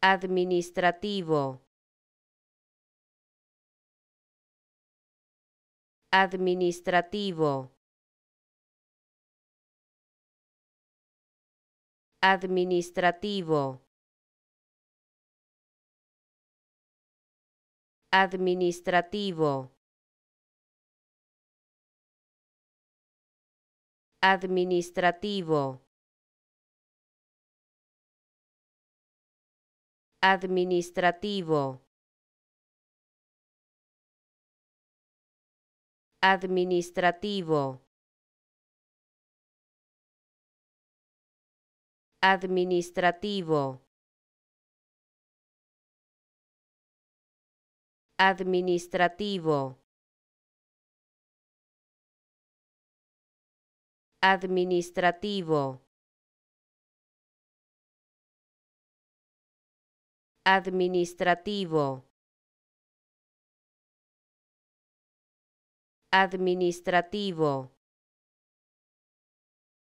administrativo administrativo administrativo administrativo administrativo administrativo administrativo administrativo administrativo administrativo administrativo administrativo